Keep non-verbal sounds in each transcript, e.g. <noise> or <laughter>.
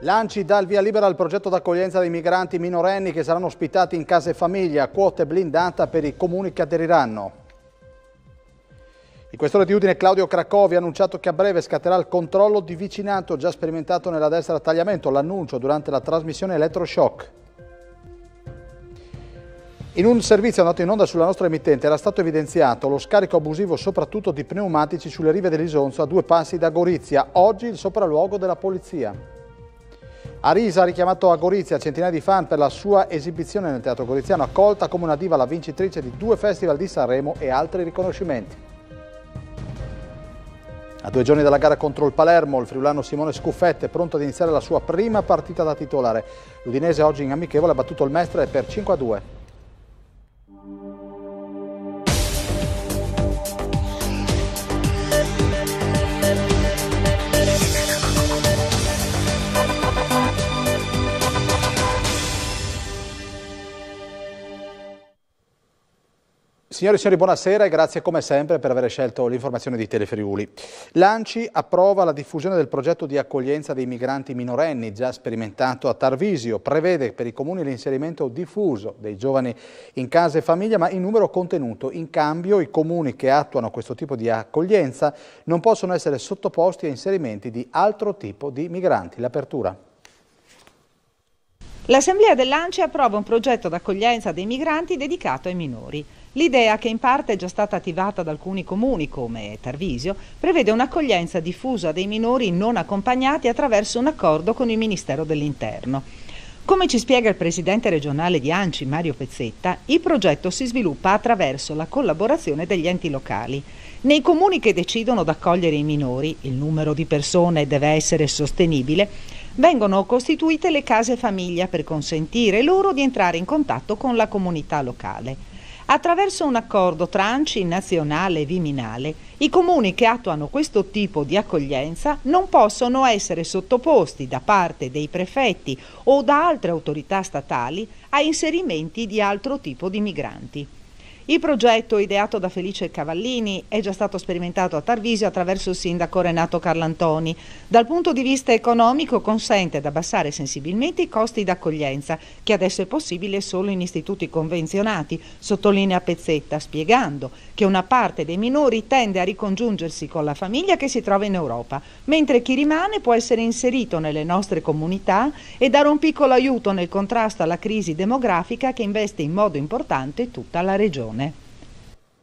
Lanci dà il via libera al progetto d'accoglienza dei migranti minorenni che saranno ospitati in casa e famiglia, quote blindata per i comuni che aderiranno. Il questore di Udine Claudio Cracovi ha annunciato che a breve scatterà il controllo di vicinato già sperimentato nella destra a tagliamento, l'annuncio durante la trasmissione Electroshock. In un servizio andato in onda sulla nostra emittente era stato evidenziato lo scarico abusivo soprattutto di pneumatici sulle rive dell'Isonzo a due passi da Gorizia, oggi il sopralluogo della polizia. Arisa ha richiamato a Gorizia centinaia di fan per la sua esibizione nel Teatro Goriziano, accolta come una diva la vincitrice di due festival di Sanremo e altri riconoscimenti. A due giorni dalla gara contro il Palermo, il friulano Simone Scuffette è pronto ad iniziare la sua prima partita da titolare. L'Udinese oggi in amichevole ha battuto il Mestre per 5 2. Signore e signori, buonasera e grazie come sempre per aver scelto l'informazione di Telefriuli. L'ANCI approva la diffusione del progetto di accoglienza dei migranti minorenni già sperimentato a Tarvisio. Prevede per i comuni l'inserimento diffuso dei giovani in casa e famiglia ma in numero contenuto. In cambio i comuni che attuano questo tipo di accoglienza non possono essere sottoposti a inserimenti di altro tipo di migranti. L'apertura. L'Assemblea dell'ANCI approva un progetto d'accoglienza dei migranti dedicato ai minori. L'idea, che in parte è già stata attivata da alcuni comuni come Tarvisio, prevede un'accoglienza diffusa dei minori non accompagnati attraverso un accordo con il Ministero dell'Interno. Come ci spiega il presidente regionale di Anci, Mario Pezzetta, il progetto si sviluppa attraverso la collaborazione degli enti locali. Nei comuni che decidono di accogliere i minori, il numero di persone deve essere sostenibile, vengono costituite le case famiglia per consentire loro di entrare in contatto con la comunità locale. Attraverso un accordo tra ANCI nazionale e Viminale, i comuni che attuano questo tipo di accoglienza non possono essere sottoposti da parte dei prefetti o da altre autorità statali a inserimenti di altro tipo di migranti. Il progetto, ideato da Felice Cavallini, è già stato sperimentato a Tarvisio attraverso il sindaco Renato Carlantoni. Dal punto di vista economico consente di abbassare sensibilmente i costi d'accoglienza, che adesso è possibile solo in istituti convenzionati, sottolinea Pezzetta, spiegando che una parte dei minori tende a ricongiungersi con la famiglia che si trova in Europa, mentre chi rimane può essere inserito nelle nostre comunità e dare un piccolo aiuto nel contrasto alla crisi demografica che investe in modo importante tutta la regione. ね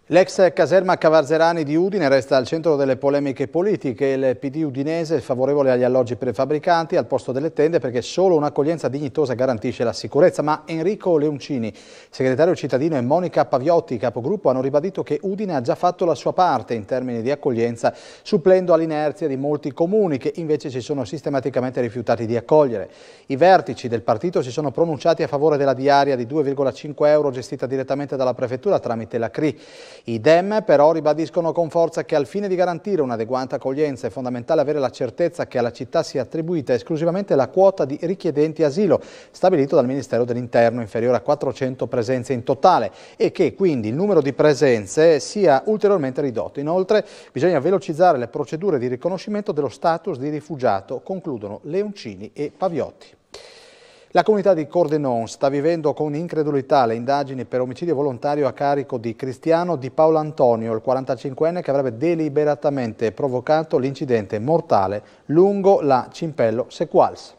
L'ex caserma Cavarzerani di Udine resta al centro delle polemiche politiche. Il PD udinese è favorevole agli alloggi prefabbricanti al posto delle tende perché solo un'accoglienza dignitosa garantisce la sicurezza. Ma Enrico Leoncini, segretario cittadino, e Monica Paviotti, capogruppo, hanno ribadito che Udine ha già fatto la sua parte in termini di accoglienza, supplendo all'inerzia di molti comuni che invece si sono sistematicamente rifiutati di accogliere. I vertici del partito si sono pronunciati a favore della diaria di 2,5 euro gestita direttamente dalla prefettura tramite la CRI. I Dem però ribadiscono con forza che al fine di garantire un'adeguata accoglienza è fondamentale avere la certezza che alla città sia attribuita esclusivamente la quota di richiedenti asilo, stabilito dal Ministero dell'Interno, inferiore a 400 presenze in totale, e che quindi il numero di presenze sia ulteriormente ridotto. Inoltre bisogna velocizzare le procedure di riconoscimento dello status di rifugiato, concludono Leoncini e Paviotti. La comunità di Cordenon sta vivendo con incredulità le indagini per omicidio volontario a carico di Cristiano Di Paolo Antonio, il 45enne che avrebbe deliberatamente provocato l'incidente mortale lungo la Cimpello Sequals.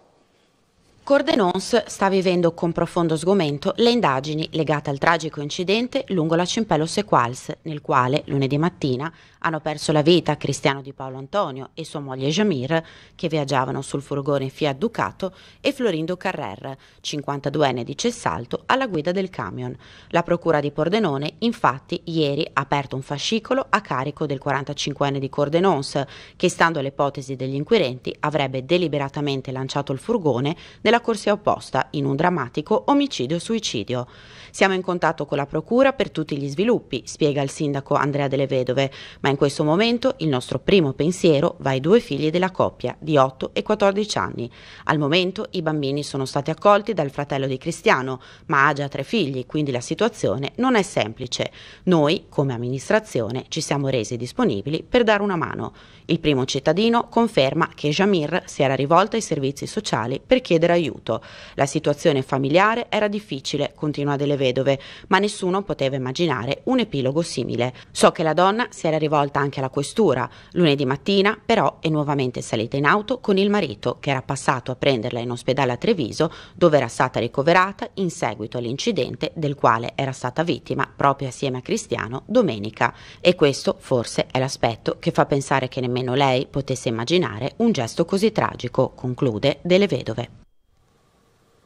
Cordenons sta vivendo con profondo sgomento le indagini legate al tragico incidente lungo la Cimpello Sequals, nel quale lunedì mattina hanno perso la vita Cristiano di Paolo Antonio e sua moglie Jamir, che viaggiavano sul furgone Fiat Ducato, e Florindo Carrer, 52enne di Cessalto, alla guida del camion. La procura di Pordenone, infatti, ieri ha aperto un fascicolo a carico del 45enne di Cordenons, che, stando alle ipotesi degli inquirenti, avrebbe deliberatamente lanciato il furgone nella nella corsia opposta in un drammatico omicidio-suicidio. Siamo in contatto con la Procura per tutti gli sviluppi, spiega il sindaco Andrea delle Vedove, ma in questo momento il nostro primo pensiero va ai due figli della coppia di 8 e 14 anni. Al momento i bambini sono stati accolti dal fratello di Cristiano, ma ha già tre figli, quindi la situazione non è semplice. Noi, come amministrazione, ci siamo resi disponibili per dare una mano. Il primo cittadino conferma che Jamir si era rivolto ai servizi sociali per chiedere aiuto. La situazione familiare era difficile, continua delle vedove, ma nessuno poteva immaginare un epilogo simile. So che la donna si era rivolta anche alla questura. Lunedì mattina, però, è nuovamente salita in auto con il marito che era passato a prenderla in ospedale a Treviso, dove era stata ricoverata in seguito all'incidente del quale era stata vittima proprio assieme a Cristiano domenica. E questo forse è l'aspetto che fa pensare che nemmeno nemmeno lei potesse immaginare un gesto così tragico, conclude Delle Vedove.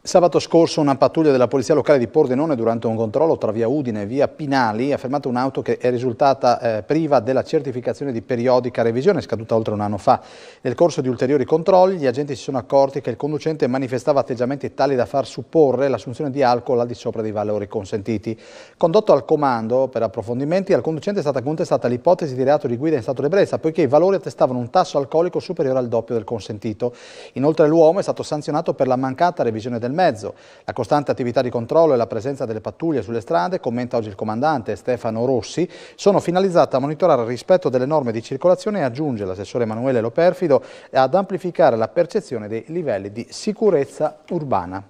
Sabato scorso una pattuglia della polizia locale di Pordenone durante un controllo tra via Udine e via Pinali ha fermato un'auto che è risultata eh, priva della certificazione di periodica revisione scaduta oltre un anno fa. Nel corso di ulteriori controlli gli agenti si sono accorti che il conducente manifestava atteggiamenti tali da far supporre l'assunzione di alcol al di sopra dei valori consentiti. Condotto al comando per approfondimenti al conducente è stata contestata l'ipotesi di reato di guida in stato di ebbrezza poiché i valori attestavano un tasso alcolico superiore al doppio del consentito. Inoltre l'uomo è stato sanzionato per la mancata revisione del del mezzo. La costante attività di controllo e la presenza delle pattuglie sulle strade, commenta oggi il comandante Stefano Rossi, sono finalizzate a monitorare il rispetto delle norme di circolazione e aggiunge l'assessore Emanuele Loperfido ad amplificare la percezione dei livelli di sicurezza urbana.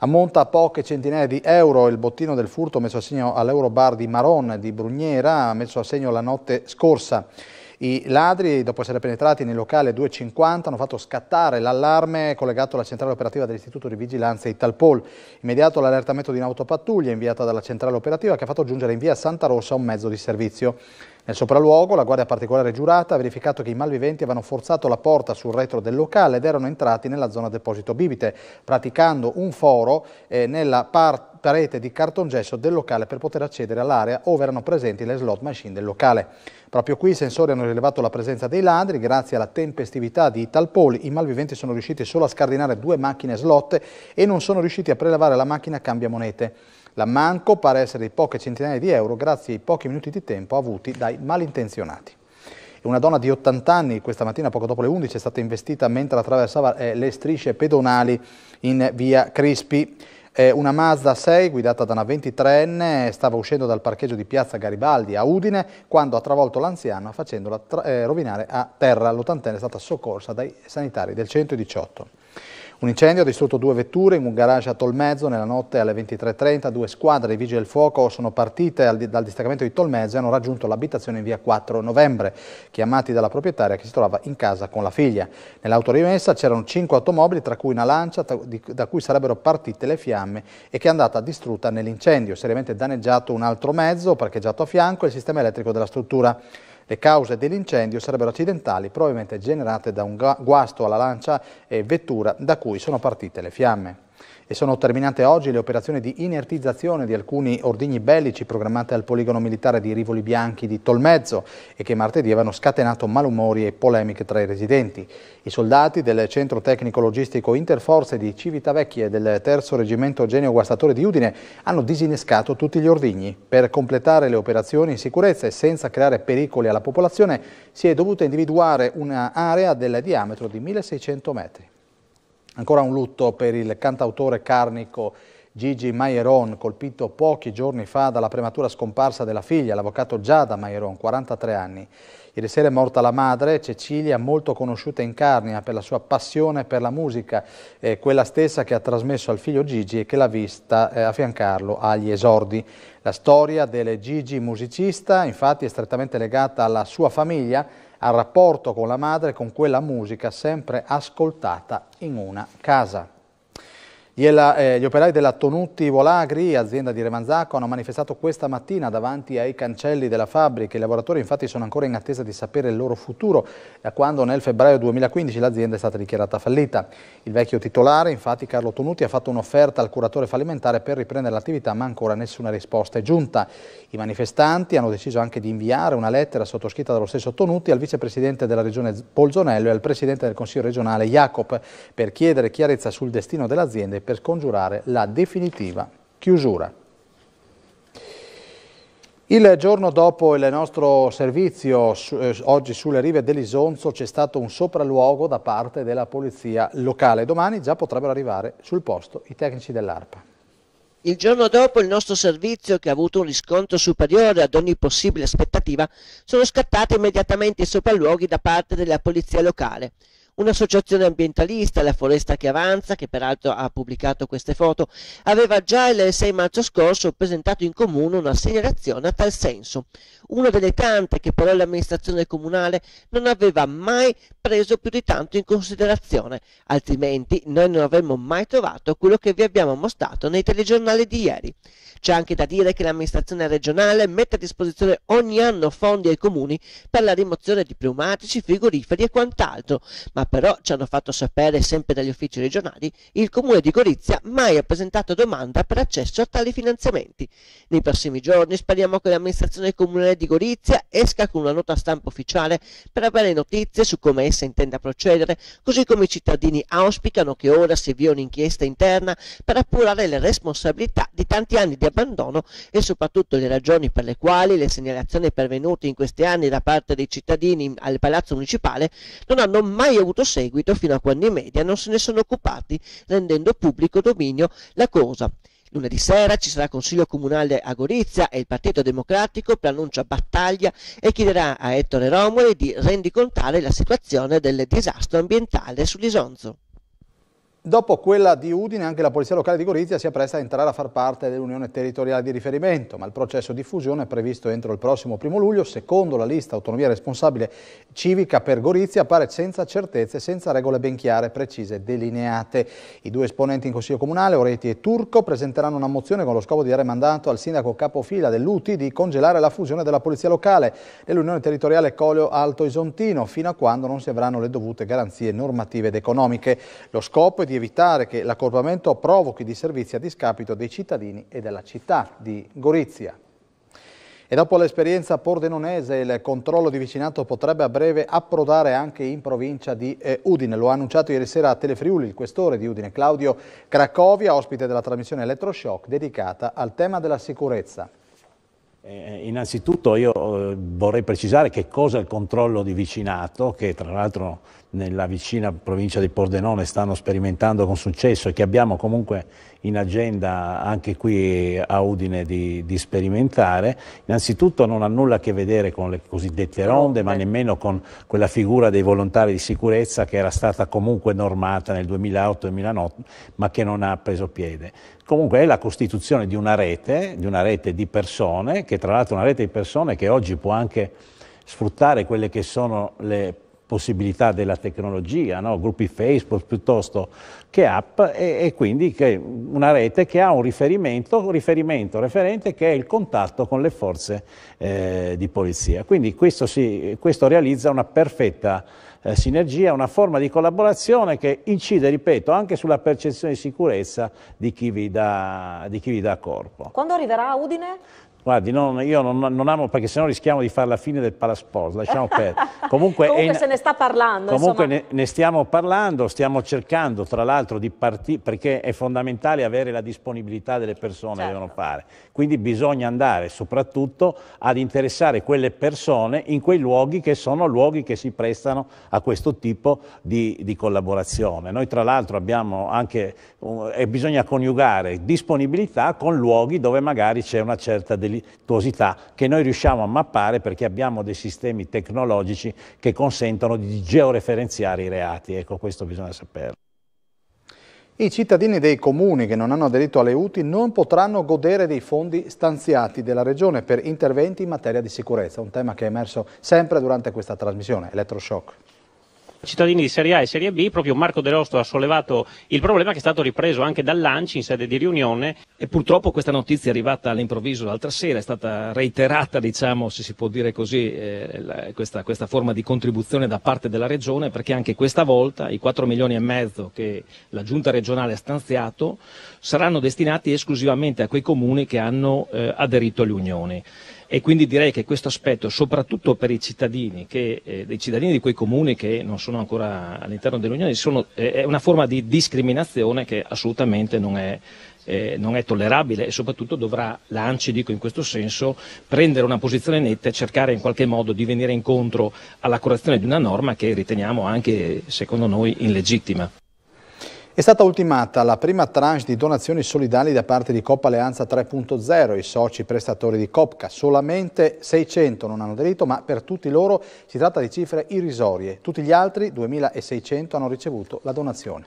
Ammonta a poche centinaia di euro il bottino del furto messo a segno all'Eurobar di Maron di Brugnera, messo a segno la notte scorsa. I ladri, dopo essere penetrati nel locale 250, hanno fatto scattare l'allarme collegato alla centrale operativa dell'Istituto di Vigilanza Italpol. Immediato l'allertamento di un'autopattuglia inviata dalla centrale operativa che ha fatto giungere in via Santa Rossa un mezzo di servizio. Nel sopralluogo la guardia particolare giurata ha verificato che i malviventi avevano forzato la porta sul retro del locale ed erano entrati nella zona deposito bibite, praticando un foro eh, nella parte parete di cartongesso del locale per poter accedere all'area dove erano presenti le slot machine del locale. Proprio qui i sensori hanno rilevato la presenza dei ladri, grazie alla tempestività di talpoli i malviventi sono riusciti solo a scardinare due macchine slot e non sono riusciti a prelevare la macchina cambia monete. L'ammanco pare essere di poche centinaia di euro grazie ai pochi minuti di tempo avuti dai malintenzionati. Una donna di 80 anni questa mattina poco dopo le 11 è stata investita mentre attraversava eh, le strisce pedonali in via Crispi. Eh, una Mazda 6 guidata da una 23enne stava uscendo dal parcheggio di piazza Garibaldi a Udine quando ha travolto l'anziano facendola eh, rovinare a terra. L'ottantenne è stata soccorsa dai sanitari del 118. Un incendio ha distrutto due vetture in un garage a Tolmezzo nella notte alle 23.30. Due squadre di vigili del fuoco sono partite dal distaccamento di Tolmezzo e hanno raggiunto l'abitazione in via 4 novembre, chiamati dalla proprietaria che si trovava in casa con la figlia. Nell'autorimessa c'erano cinque automobili, tra cui una lancia da cui sarebbero partite le fiamme e che è andata distrutta nell'incendio. Seriamente danneggiato un altro mezzo parcheggiato a fianco e il sistema elettrico della struttura. Le cause dell'incendio sarebbero accidentali, probabilmente generate da un guasto alla lancia e vettura da cui sono partite le fiamme e sono terminate oggi le operazioni di inertizzazione di alcuni ordigni bellici programmate al poligono militare di Rivoli Bianchi di Tolmezzo e che martedì avevano scatenato malumori e polemiche tra i residenti. I soldati del centro tecnico logistico Interforze di Civitavecchia e del 3 Reggimento Genio Guastatore di Udine hanno disinnescato tutti gli ordigni. Per completare le operazioni in sicurezza e senza creare pericoli alla popolazione si è dovuta individuare un'area del diametro di 1600 metri. Ancora un lutto per il cantautore carnico Gigi Maieron, colpito pochi giorni fa dalla prematura scomparsa della figlia, l'avvocato Giada Maieron, 43 anni. Ieri sera è morta la madre, Cecilia, molto conosciuta in Carnia per la sua passione per la musica, eh, quella stessa che ha trasmesso al figlio Gigi e che l'ha vista eh, affiancarlo agli esordi. La storia del Gigi musicista infatti è strettamente legata alla sua famiglia, al rapporto con la madre con quella musica sempre ascoltata in una casa. Eh, gli operai della Tonutti Volagri, azienda di Remanzacco, hanno manifestato questa mattina davanti ai cancelli della fabbrica. I lavoratori infatti sono ancora in attesa di sapere il loro futuro, da eh, quando nel febbraio 2015 l'azienda è stata dichiarata fallita. Il vecchio titolare, infatti Carlo Tonutti, ha fatto un'offerta al curatore fallimentare per riprendere l'attività, ma ancora nessuna risposta è giunta. I manifestanti hanno deciso anche di inviare una lettera sottoscritta dallo stesso Tonutti al vicepresidente della regione Polzonello e al presidente del Consiglio regionale Jacob per chiedere chiarezza sul destino dell'azienda e per scongiurare la definitiva chiusura. Il giorno dopo il nostro servizio, eh, oggi sulle rive dell'Isonzo, c'è stato un sopralluogo da parte della polizia locale. Domani già potrebbero arrivare sul posto i tecnici dell'ARPA. Il giorno dopo il nostro servizio, che ha avuto un riscontro superiore ad ogni possibile aspettativa, sono scattati immediatamente i sopralluoghi da parte della polizia locale un'associazione ambientalista, La Foresta che Avanza, che peraltro ha pubblicato queste foto, aveva già il 6 maggio scorso presentato in comune una segnalazione a tal senso, una delle tante che però l'amministrazione comunale non aveva mai preso più di tanto in considerazione, altrimenti noi non avremmo mai trovato quello che vi abbiamo mostrato nei telegiornali di ieri. C'è anche da dire che l'amministrazione regionale mette a disposizione ogni anno fondi ai comuni per la rimozione di pneumatici, frigoriferi e quant'altro, ma però ci hanno fatto sapere sempre dagli uffici regionali il comune di Gorizia mai ha presentato domanda per accesso a tali finanziamenti. Nei prossimi giorni speriamo che l'amministrazione comunale di Gorizia esca con una nota stampa ufficiale per avere notizie su come essa intenda procedere, così come i cittadini auspicano che ora si avvia un'inchiesta interna per appurare le responsabilità di tanti anni di abbandono abbandono e soprattutto le ragioni per le quali le segnalazioni pervenute in questi anni da parte dei cittadini al Palazzo Municipale non hanno mai avuto seguito fino a quando i media non se ne sono occupati rendendo pubblico dominio la cosa. Lunedì sera ci sarà Consiglio Comunale a Gorizia e il Partito Democratico preannuncia battaglia e chiederà a Ettore Romoli di rendicontare la situazione del disastro ambientale sull'Isonzo. Dopo quella di Udine, anche la Polizia Locale di Gorizia si appresta a entrare a far parte dell'Unione Territoriale di riferimento, ma il processo di fusione è previsto entro il prossimo 1 luglio, secondo la lista autonomia responsabile civica per Gorizia, appare senza certezze, senza regole ben chiare, precise e delineate. I due esponenti in Consiglio Comunale, Oreti e Turco, presenteranno una mozione con lo scopo di dare mandato al sindaco capofila dell'UTI di congelare la fusione della Polizia Locale dell'Unione Territoriale Colio Alto Isontino, fino a quando non si avranno le dovute garanzie normative ed economiche. Lo scopo è di evitare che l'accorpamento provochi disservizi a discapito dei cittadini e della città di Gorizia. E dopo l'esperienza pordenonese il controllo di vicinato potrebbe a breve approdare anche in provincia di eh, Udine. Lo ha annunciato ieri sera a Telefriuli il questore di Udine Claudio Cracovia, ospite della trasmissione Electroshock dedicata al tema della sicurezza. Eh, innanzitutto io eh, vorrei precisare che cosa è il controllo di vicinato, che tra l'altro nella vicina provincia di Pordenone stanno sperimentando con successo e che abbiamo comunque in agenda anche qui a Udine di, di sperimentare. Innanzitutto non ha nulla a che vedere con le cosiddette ronde, ma eh. nemmeno con quella figura dei volontari di sicurezza che era stata comunque normata nel 2008-2009, ma che non ha preso piede. Comunque è la costituzione di una rete, di una rete di persone, che tra l'altro è una rete di persone che oggi può anche sfruttare quelle che sono le possibilità della tecnologia, no? gruppi Facebook piuttosto che app e, e quindi una rete che ha un riferimento, un riferimento referente che è il contatto con le forze eh, di polizia. Quindi questo, si, questo realizza una perfetta eh, sinergia, una forma di collaborazione che incide, ripeto, anche sulla percezione di sicurezza di chi vi dà, chi vi dà corpo. Quando arriverà Udine? Guardi, non, io non, non, amo perché sennò rischiamo di fare la fine del palasport, lasciamo perdere. <laughs> Comunque, comunque in, eh, se ne sta parlando. Comunque ne, ne, stiamo parlando, stiamo cercando tra l'altro di partire, perché è fondamentale avere la disponibilità delle persone certo. che devono certo. fare. Quindi bisogna andare soprattutto ad interessare quelle persone in quei luoghi che sono luoghi che si prestano a questo tipo di, di collaborazione. Noi tra l'altro abbiamo anche, uh, bisogna coniugare disponibilità con luoghi dove magari c'è una certa delicatezza malattuosità che noi riusciamo a mappare perché abbiamo dei sistemi tecnologici che consentono di georeferenziare i reati. Ecco, questo bisogna saperlo. I cittadini dei comuni che non hanno aderito alle UTI non potranno godere dei fondi stanziati dalla Regione per interventi in materia di sicurezza, un tema che è emerso sempre durante questa trasmissione, Elettroshock cittadini di Serie A e Serie B, proprio Marco De Rosto ha sollevato il problema che è stato ripreso anche dall'Anci in sede di riunione. E purtroppo questa notizia è arrivata all'improvviso l'altra sera, è stata reiterata, diciamo, se si può dire così, eh, la, questa, questa, forma di contribuzione da parte della Regione, perché anche questa volta i 4 milioni e mezzo che la Giunta regionale ha stanziato saranno destinati esclusivamente a quei comuni che hanno eh, aderito all'Unione e quindi direi che questo aspetto, soprattutto per i cittadini, che, eh, dei cittadini di quei comuni che non sono ancora all'interno dell'Unione, sono, eh, è una forma di discriminazione che assolutamente non è, eh, non è tollerabile e soprattutto dovrà l'ANCI, dico in questo senso, prendere una posizione netta e cercare in qualche modo di venire incontro alla correzione di una norma che riteniamo anche, secondo noi, illegittima. È stata ultimata la prima tranche di donazioni solidali da parte di Coppa Alleanza 3.0, i soci prestatori di Copca. Solamente 600 non hanno aderito, ma per tutti loro si tratta di cifre irrisorie. Tutti gli altri, 2.600, hanno ricevuto la donazione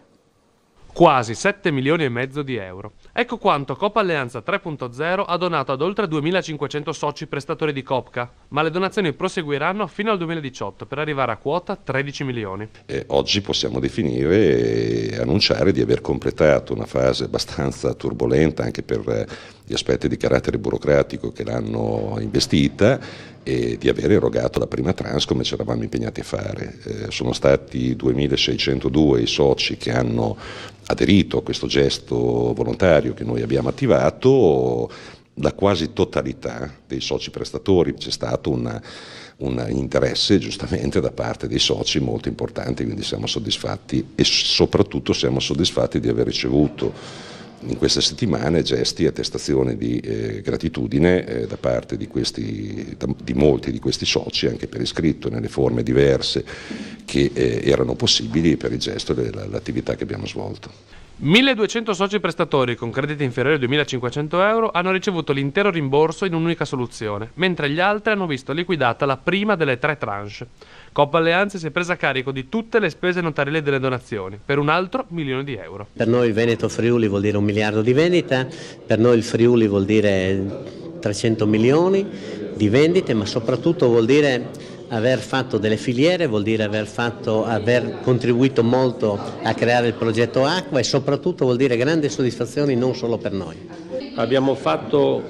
quasi 7 milioni e mezzo di euro. Ecco quanto Coppa Alleanza 3.0 ha donato ad oltre 2.500 soci prestatori di Copca, ma le donazioni proseguiranno fino al 2018 per arrivare a quota 13 milioni. Eh, oggi possiamo definire e annunciare di aver completato una fase abbastanza turbolenta anche per gli aspetti di carattere burocratico che l'hanno investita e di aver erogato la prima trans come ci eravamo impegnati a fare. Eh, sono stati 2602 i soci che hanno aderito a questo gesto volontario che noi abbiamo attivato, la quasi totalità dei soci prestatori c'è stato una un interesse giustamente da parte dei soci molto importante, quindi siamo soddisfatti e soprattutto siamo soddisfatti di aver ricevuto in queste settimane gesti e attestazioni di eh, gratitudine eh, da parte di, questi, di, molti di questi soci, anche per iscritto, nelle forme diverse che eh, erano possibili per il gesto e l'attività che abbiamo svolto. 1200 soci prestatori con crediti inferiori a 2500 euro hanno ricevuto l'intero rimborso in un'unica soluzione, mentre gli altri hanno visto liquidata la prima delle tre tranche. Coppa Alleanze si è presa carico di tutte le spese notarili delle donazioni, per un altro milione di euro. Per noi il Veneto Friuli vuol dire un miliardo di vendita, per noi il Friuli vuol dire 300 milioni di vendite, ma soprattutto vuol dire aver fatto delle filiere, vuol dire aver, fatto, aver, contribuito molto a creare il progetto Acqua e soprattutto vuol dire grande soddisfazione non solo per noi. Abbiamo fatto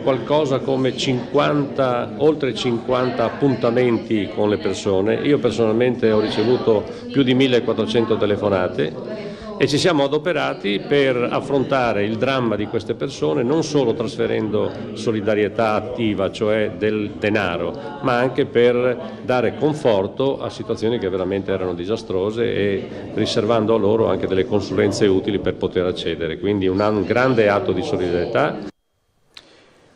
qualcosa come 50, oltre 50 appuntamenti con le persone, io personalmente ho ricevuto più di 1400 telefonate e ci siamo adoperati per affrontare il dramma di queste persone non solo trasferendo solidarietà attiva, cioè del denaro, ma anche per dare conforto a situazioni che veramente erano disastrose e riservando a loro anche delle consulenze utili per poter accedere. Quindi un grande atto di solidarietà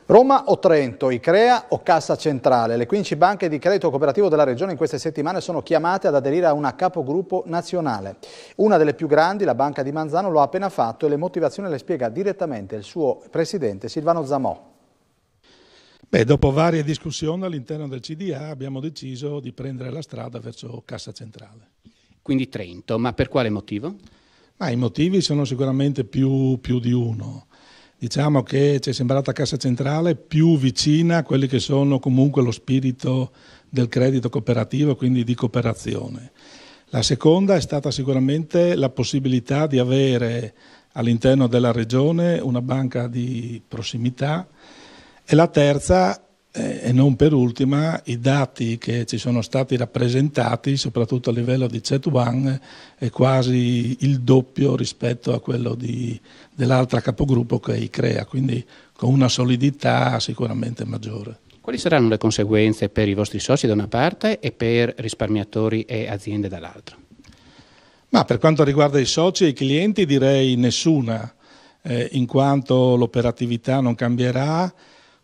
Roma o Trento, Icrea o Cassa Centrale? Le 15 banche di credito cooperativo della Regione in queste settimane sono chiamate ad aderire a una capogruppo nazionale. Una delle più grandi, la Banca di Manzano, lo ha appena fatto e le motivazioni le spiega direttamente il suo presidente Silvano Zamò. Beh, dopo varie discussioni all'interno del CDA abbiamo deciso di prendere la strada verso Cassa Centrale. Quindi Trento, ma per quale motivo? Ah, I motivi sono sicuramente più, più di uno diciamo che ci è sembrata Cassa Centrale più vicina a quelli che sono comunque lo spirito del credito cooperativo, quindi di cooperazione. La seconda è stata sicuramente la possibilità di avere all'interno della regione una banca di prossimità e la terza eh, e non per ultima i dati che ci sono stati rappresentati, soprattutto a livello di CET1, è quasi il doppio rispetto a quello dell'altra capogruppo che ICREA, quindi con una solidità sicuramente maggiore. Quali saranno le conseguenze per i vostri soci da una parte e per risparmiatori e aziende dall'altra? Ma per quanto riguarda i soci e i clienti direi nessuna, eh, in quanto l'operatività non cambierà,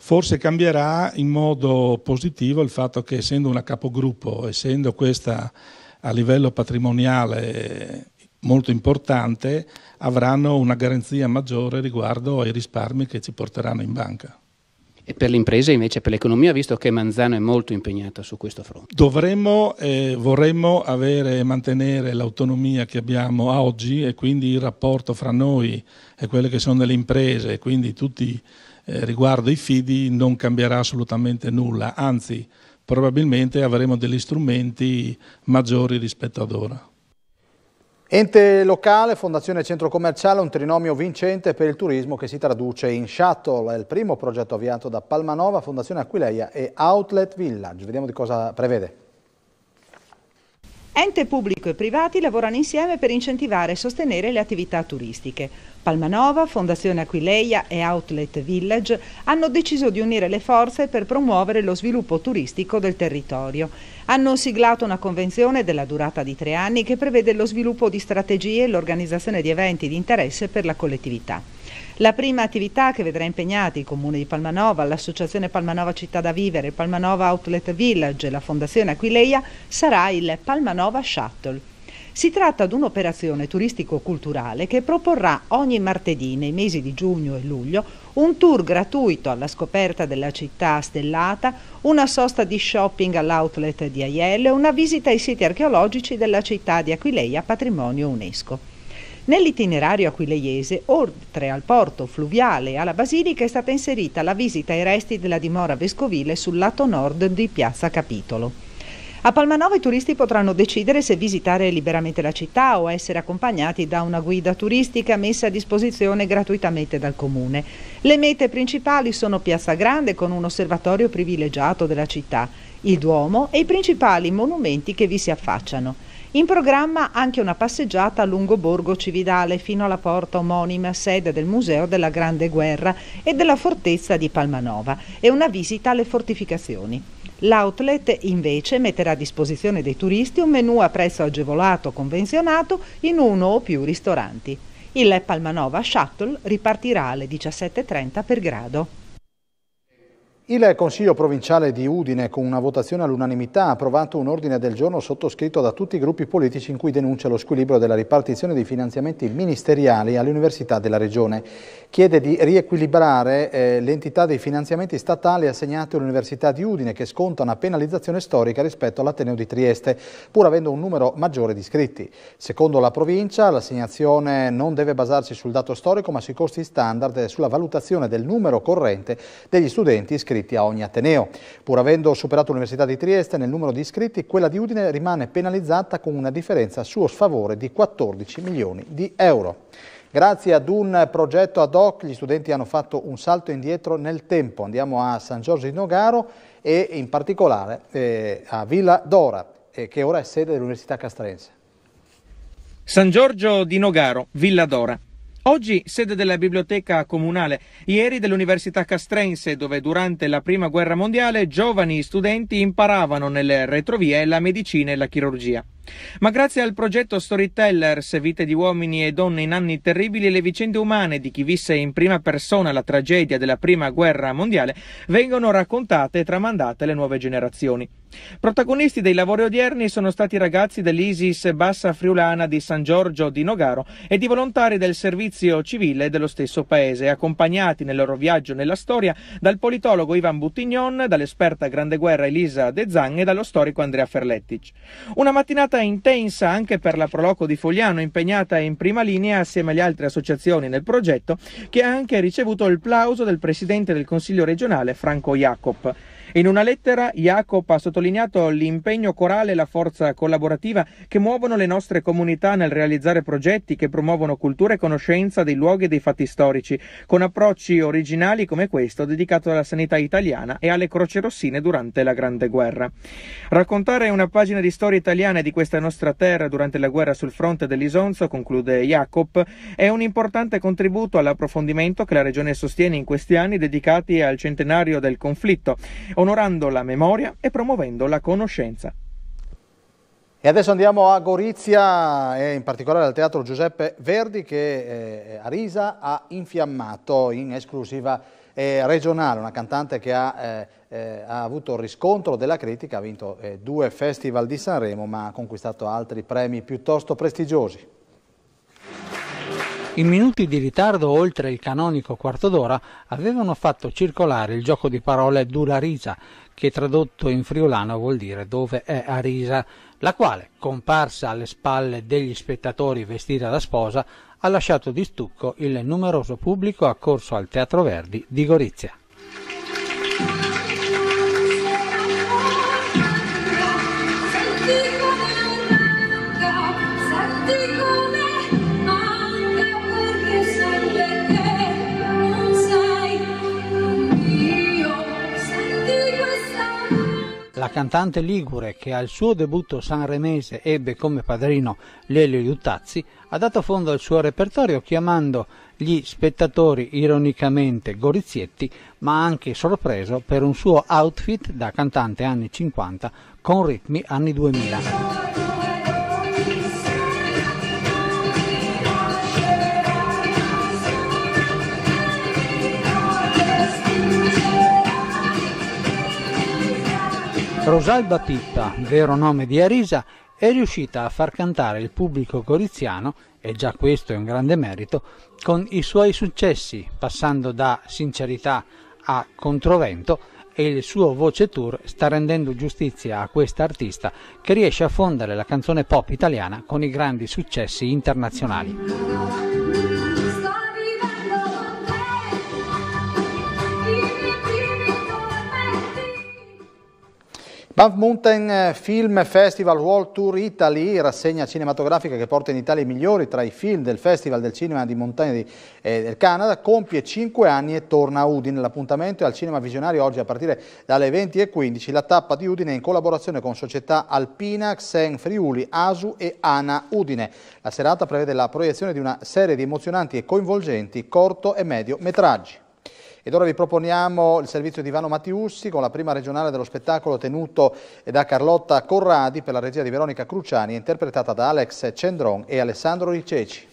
Forse cambierà in modo positivo il fatto che essendo una capogruppo, essendo questa a livello patrimoniale molto importante, avranno una garanzia maggiore riguardo ai risparmi che ci porteranno in banca. E per le imprese invece, per l'economia, visto che Manzano è molto impegnata su questo fronte? Dovremmo e eh, vorremmo avere e mantenere l'autonomia che abbiamo oggi e quindi il rapporto fra noi e quelle che sono le imprese, quindi tutti eh, riguardo i fidi non cambierà assolutamente nulla, anzi probabilmente avremo degli strumenti maggiori rispetto ad ora. Ente locale, Fondazione Centro Commerciale, un trinomio vincente per il turismo che si traduce in shuttle. È il primo progetto avviato da Palmanova, Fondazione Aquileia e Outlet Village. Vediamo di cosa prevede. Ente pubblico e privati lavorano insieme per incentivare e sostenere le attività turistiche. Palmanova, Fondazione Aquileia e Outlet Village hanno deciso di unire le forze per promuovere lo sviluppo turistico del territorio. Hanno siglato una convenzione della durata di tre anni che prevede lo sviluppo di strategie e l'organizzazione di eventi di interesse per la collettività. La prima attività che vedrà impegnati il Comune di Palmanova, l'Associazione Palmanova Città da Vivere, Palmanova Outlet Village e la Fondazione Aquileia sarà il Palmanova Shuttle. Si tratta di un'operazione turistico-culturale che proporrà ogni martedì nei mesi di giugno e luglio un tour gratuito alla scoperta della città stellata, una sosta di shopping all'outlet di Aiello e una visita ai siti archeologici della città di Aquileia, patrimonio UNESCO. Nell'itinerario aquileiese, oltre al porto fluviale e alla basilica, è stata inserita la visita ai resti della dimora vescovile sul lato nord di Piazza Capitolo. A Palmanova i turisti potranno decidere se visitare liberamente la città o essere accompagnati da una guida turistica messa a disposizione gratuitamente dal comune. Le mete principali sono Piazza Grande con un osservatorio privilegiato della città, il Duomo e i principali monumenti che vi si affacciano. In programma anche una passeggiata lungo Borgo Cividale fino alla porta omonima, sede del Museo della Grande Guerra e della Fortezza di Palmanova e una visita alle fortificazioni. L'outlet invece metterà a disposizione dei turisti un menù a prezzo agevolato convenzionato in uno o più ristoranti. Il Palmanova Shuttle ripartirà alle 17.30 per grado. Il Consiglio provinciale di Udine, con una votazione all'unanimità, ha approvato un ordine del giorno sottoscritto da tutti i gruppi politici in cui denuncia lo squilibrio della ripartizione dei finanziamenti ministeriali alle università della Regione. Chiede di riequilibrare eh, l'entità dei finanziamenti statali assegnati all'Università di Udine, che sconta una penalizzazione storica rispetto all'Ateneo di Trieste, pur avendo un numero maggiore di iscritti. Secondo la provincia, l'assegnazione non deve basarsi sul dato storico, ma sui costi standard e sulla valutazione del numero corrente degli studenti iscritti iscritti a ogni ateneo. Pur avendo superato l'Università di Trieste nel numero di iscritti, quella di Udine rimane penalizzata con una differenza a suo sfavore di 14 milioni di euro. Grazie ad un progetto ad hoc gli studenti hanno fatto un salto indietro nel tempo. Andiamo a San Giorgio di Nogaro e in particolare eh, a Villa Dora, eh, che ora è sede dell'Università Castrense. San Giorgio di Nogaro, Villa Dora. Oggi sede della biblioteca comunale, ieri dell'Università Castrense, dove durante la Prima Guerra Mondiale giovani studenti imparavano nelle retrovie la medicina e la chirurgia. Ma grazie al progetto Storytellers, vite di uomini e donne in anni terribili le vicende umane di chi visse in prima persona la tragedia della Prima Guerra Mondiale, vengono raccontate e tramandate alle nuove generazioni. Protagonisti dei lavori odierni sono stati i ragazzi dell'ISIS Bassa Friulana di San Giorgio di Nogaro e di volontari del servizio civile dello stesso paese, accompagnati nel loro viaggio nella storia dal politologo Ivan Buttignon, dall'esperta Grande Guerra Elisa De Zang e dallo storico Andrea Ferlettic. Una mattinata intensa anche per la Proloco di Fogliano, impegnata in prima linea assieme alle altre associazioni nel progetto, che ha anche ricevuto il plauso del presidente del Consiglio regionale Franco Jacob. In una lettera Jacob ha sottolineato l'impegno corale e la forza collaborativa che muovono le nostre comunità nel realizzare progetti che promuovono cultura e conoscenza dei luoghi e dei fatti storici, con approcci originali come questo dedicato alla sanità italiana e alle croce rossine durante la Grande Guerra. Raccontare una pagina di storia italiana e di questa nostra terra durante la guerra sul fronte dell'Isonzo, conclude Jacob, è un importante contributo all'approfondimento che la Regione sostiene in questi anni dedicati al centenario del conflitto onorando la memoria e promuovendo la conoscenza. E adesso andiamo a Gorizia e in particolare al Teatro Giuseppe Verdi che eh, Risa ha infiammato in esclusiva eh, regionale, una cantante che ha, eh, eh ha, avuto riscontro della critica, ha vinto eh, due festival di Sanremo ma ha conquistato altri premi piuttosto prestigiosi. I minuti di ritardo oltre il canonico quarto d'ora avevano fatto circolare il gioco di parole Dura Risa, che tradotto in friulano vuol dire dove è Arisa, la quale, comparsa alle spalle degli spettatori vestita da sposa, ha lasciato di stucco il numeroso pubblico accorso al Teatro Verdi di Gorizia. cantante ligure che al suo debutto sanremese ebbe come padrino Lelio Luttazzi, ha dato fondo al suo repertorio chiamando gli spettatori ironicamente gorizietti, ma anche sorpreso per un suo outfit da cantante anni 50 con ritmi anni 2000. Rosalba Pitta, vero nome di Arisa, è riuscita a far cantare il pubblico goriziano, e già questo è un grande merito, con i suoi successi, passando da sincerità a controvento, e il suo voce tour sta rendendo giustizia a questa artista che riesce a fondere la canzone pop italiana con i grandi successi internazionali. Banff Mountain eh, Film Festival World Tour Italy, rassegna cinematografica che porta in Italia i migliori tra i film del Festival del Cinema di Montagna di, eh, del Canada, compie 5 anni e torna a Udine. L'appuntamento è al Cinema Visionario oggi a partire dalle 20.15. La tappa di Udine è in collaborazione con società Alpina, Xen Friuli, Asu e Ana Udine. La serata prevede la proiezione di una serie di emozionanti e coinvolgenti corto e medio metraggi. Ed ora vi proponiamo il servizio di Ivano Mattiussi con la prima regionale dello spettacolo tenuto da Carlotta Corradi per la regia di Veronica Cruciani, interpretata da Alex Cendron e Alessandro Riceci.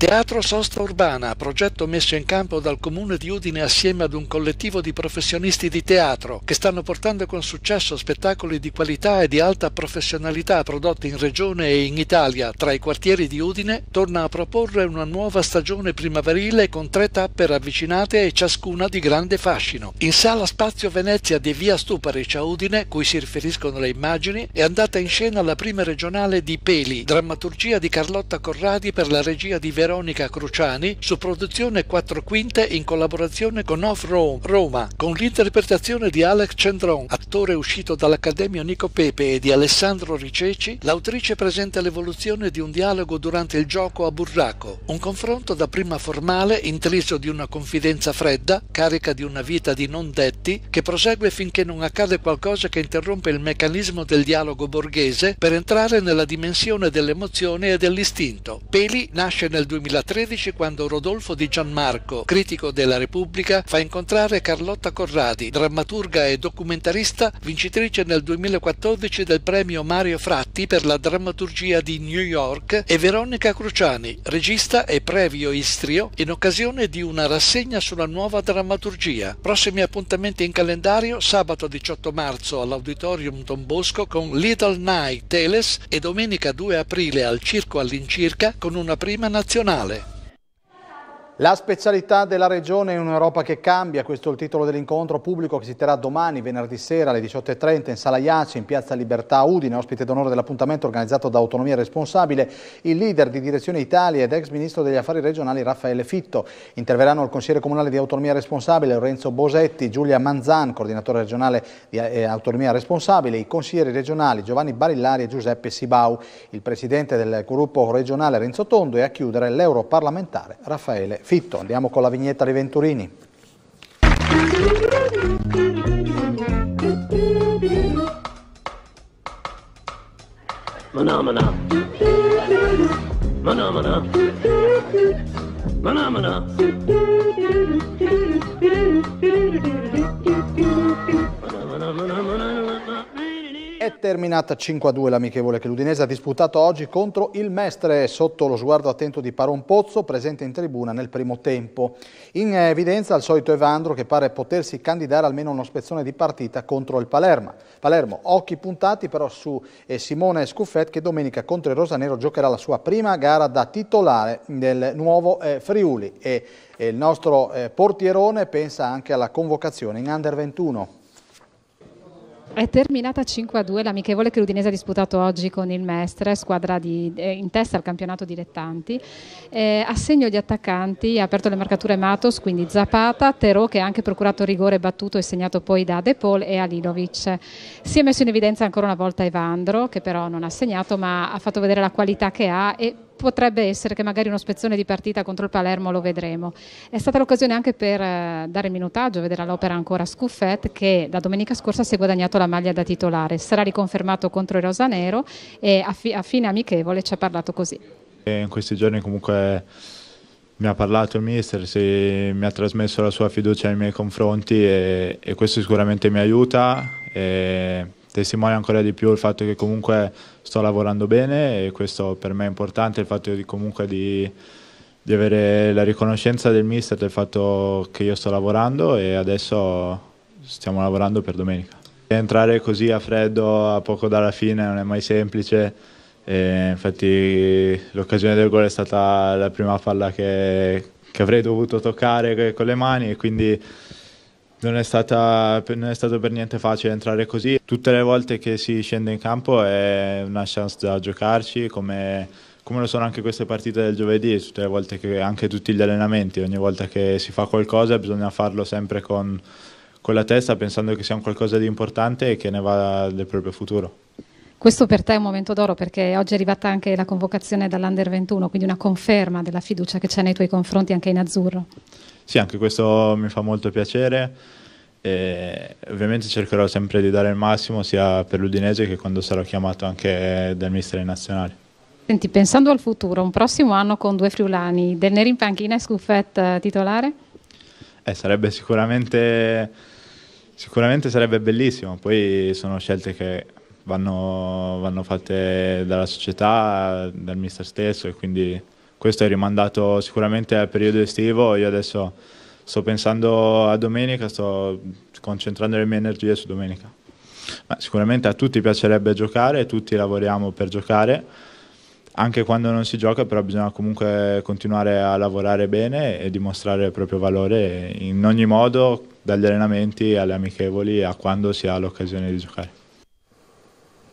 Teatro Sosta Urbana, progetto messo in campo dal comune di Udine assieme ad un collettivo di professionisti di teatro che stanno portando con successo spettacoli di qualità e di alta professionalità prodotti in regione e in Italia tra i quartieri di Udine, torna a proporre una nuova stagione primaverile con tre tappe ravvicinate e ciascuna di grande fascino. In sala Spazio Venezia di via Stuparic a Udine, cui si riferiscono le immagini, è andata in scena la prima regionale di Peli, drammaturgia di Carlotta Corradi per la regia di Veronica Cruciani su produzione 4 quinte in collaborazione con Off Roma, con l'interpretazione di Alex Cendron, attore uscito dall'Accademia Nico Pepe e di Alessandro Riceci, l'autrice presenta l'evoluzione di un dialogo durante il gioco a burraco, un confronto da prima formale intriso di una confidenza fredda, carica di una vita di non detti, che prosegue finché non accade qualcosa che interrompe il meccanismo del dialogo borghese per entrare nella dimensione dell'emozione e dell'istinto. Peli nasce nel 2013 quando Rodolfo Di Gianmarco, critico della Repubblica, fa incontrare Carlotta Corradi, drammaturga e documentarista, vincitrice nel 2014 del premio Mario Fratti per la drammaturgia di New York, e Veronica Cruciani, regista e previo istrio, in occasione di una rassegna sulla nuova drammaturgia. Prossimi appuntamenti in calendario sabato 18 marzo all'Auditorium Don Bosco con Little Night Tales e domenica 2 aprile al Circo all'incirca con una prima nazione nazionale la specialità della regione in un'Europa che cambia, questo è il titolo dell'incontro pubblico che si terrà domani, venerdì sera alle 18.30 in Sala Iace, in Piazza Libertà Udine, ospite d'onore dell'appuntamento organizzato da Autonomia Responsabile, il leader di Direzione Italia ed ex ministro degli affari regionali Raffaele Fitto. Interverranno il consigliere comunale di Autonomia Responsabile Lorenzo Bosetti, Giulia Manzan, coordinatore regionale di eh, Autonomia Responsabile, i consiglieri regionali Giovanni Barillari e Giuseppe Sibau, il presidente del gruppo regionale Renzo Tondo e a chiudere l'europarlamentare Raffaele Fitto fitto. Andiamo con la vignetta dei Venturini. Manà, manà. Manà, manà. Manà, manà. Manà, manà, manà, manà. È terminata 5-2 l'amichevole che l'Udinese ha disputato oggi contro il Mestre sotto lo sguardo attento di Paron Pozzo presente in tribuna nel primo tempo. In evidenza il solito Evandro che pare potersi candidare almeno a uno spezzone di partita contro il Palermo. Palermo occhi puntati però su eh, Simone Scuffet che domenica contro il Rosanero giocherà la sua prima gara da titolare del nuovo eh, Friuli e eh, il nostro portierone pensa anche alla convocazione in Under 21. È terminata 5-2 l'amichevole che l'Udinese ha disputato oggi con il Mestre, squadra di, eh, in testa al campionato dilettanti. Eh, a segno gli attaccanti ha aperto le marcature Matos, quindi Zapata, Terò che ha anche procurato rigore battuto e segnato poi da De Paul e Alilovic. Si è messo in evidenza ancora una volta Evandro che però non ha segnato ma ha fatto vedere la qualità che ha e potrebbe essere che magari uno spezzone di partita contro il Palermo lo vedremo. È stata l'occasione anche per eh, dare minutaggio, vedere all'opera ancora Scuffet che da domenica scorsa si è guadagnato la maglia da titolare, sarà riconfermato contro il Rosanero e a, fi a fine amichevole ci ha parlato così. Eh, in questi giorni comunque mi ha parlato il mister, mi ha trasmesso la sua fiducia nei miei confronti e, e questo sicuramente mi aiuta. E eh, testimonia ancora di più il fatto che comunque sto lavorando bene e questo per me è importante, il fatto di comunque di, di avere la riconoscenza del mister del fatto che io sto lavorando e adesso stiamo lavorando per domenica. Entrare così a freddo a poco dalla fine non è mai semplice, e infatti l'occasione del gol è stata la prima palla che, che avrei dovuto toccare con le mani e quindi non è, stata, non è, stato per niente facile entrare così. Tutte le volte che si scende in campo è una chance da giocarci, come, come, lo sono anche queste partite del giovedì, tutte le volte che, anche tutti gli allenamenti, ogni volta che si fa qualcosa bisogna farlo sempre con, con la testa, pensando che sia un qualcosa di importante e che ne va del proprio futuro. Questo per te è un momento d'oro perché oggi è arrivata anche la convocazione dall'Under 21, quindi una conferma della fiducia che c'è nei tuoi confronti anche in azzurro sì, anche questo mi fa molto piacere. E ovviamente cercherò sempre di dare il massimo sia per l'Udinese che quando sarò chiamato anche dal mister nazionale. Senti, pensando al futuro, un prossimo anno con due friulani, Del Neri in panchina e Scuffet eh, titolare? Eh, sarebbe sicuramente, sicuramente sarebbe bellissimo, poi sono scelte che vanno, vanno fatte dalla società, dal mister stesso e quindi questo è rimandato sicuramente al periodo estivo, io adesso sto pensando a domenica, sto concentrando le mie energie su domenica. Ma sicuramente a tutti piacerebbe giocare, tutti lavoriamo per giocare, anche quando non si gioca però bisogna comunque continuare a lavorare bene e dimostrare il proprio valore in ogni modo, dagli allenamenti alle amichevoli a quando si ha l'occasione di giocare.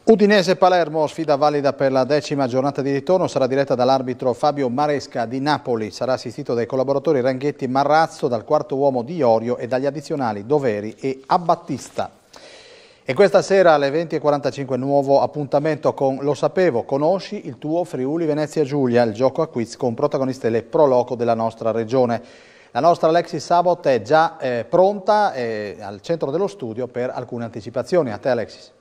Udinese-Palermo, sfida valida per la decima giornata di ritorno, sarà diretta dall'arbitro Fabio Maresca di Napoli, sarà assistito dai collaboratori Ranghetti Marrazzo, dal quarto uomo di Iorio e dagli addizionali Doveri e Abbattista. E questa sera alle 20.45 nuovo appuntamento con Lo Sapevo, conosci il tuo Friuli Venezia Giulia, il gioco a quiz con protagoniste le proloco della nostra regione. La nostra Alexis Sabot è già eh, pronta eh, al centro dello studio per alcune anticipazioni. A te Alexis.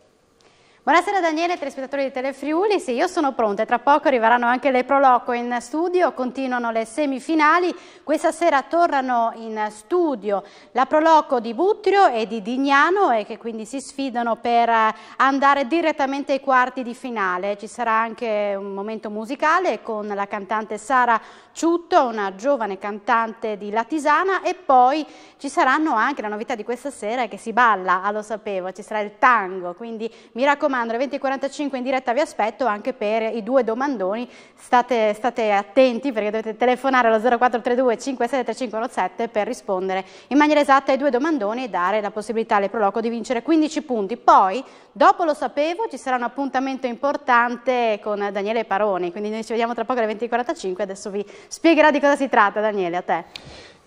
Buonasera Daniele, telespettatori di Telefriuli, sì io sono pronta e tra poco arriveranno anche le Proloco in studio, continuano le semifinali, questa sera tornano in studio la Proloco di Butrio e di Dignano e che quindi si sfidano per andare direttamente ai quarti di finale, ci sarà anche un momento musicale con la cantante Sara Ciutto, una giovane cantante di Latisana e poi ci saranno anche, la novità di questa sera che si balla, ah, lo sapevo, ci sarà il tango, quindi mi raccomando, alle 20.45 in diretta vi aspetto anche per i due domandoni, state, state attenti perché dovete telefonare allo 0432 573517 per rispondere in maniera esatta ai due domandoni e dare la possibilità alle Proloco di vincere 15 punti. Poi, dopo lo sapevo, ci sarà un appuntamento importante con Daniele Paroni, quindi noi ci vediamo tra poco alle 20.45, adesso vi Spiegherà di cosa si tratta, Daniele, a te.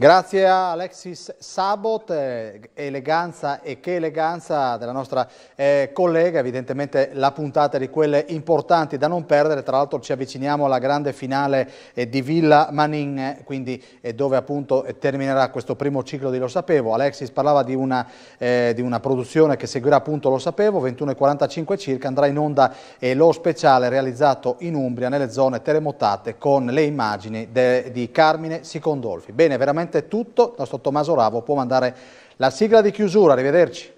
Grazie a Alexis Sabot, eh, eleganza e che eleganza della nostra eh, collega, evidentemente la puntata di quelle importanti da non perdere, tra l'altro ci avviciniamo alla grande finale eh, di Villa Manin, eh, quindi eh, dove appunto terminerà questo primo ciclo di Lo Sapevo. Alexis parlava di una, di una produzione che seguirà appunto Lo Sapevo, 21.45 circa, andrà in onda lo speciale realizzato in Umbria nelle zone terremotate con le immagini de, di Carmine Sicondolfi. Bene, veramente praticamente tutto. Il nostro Tommaso Ravo può mandare la sigla di chiusura. Arrivederci.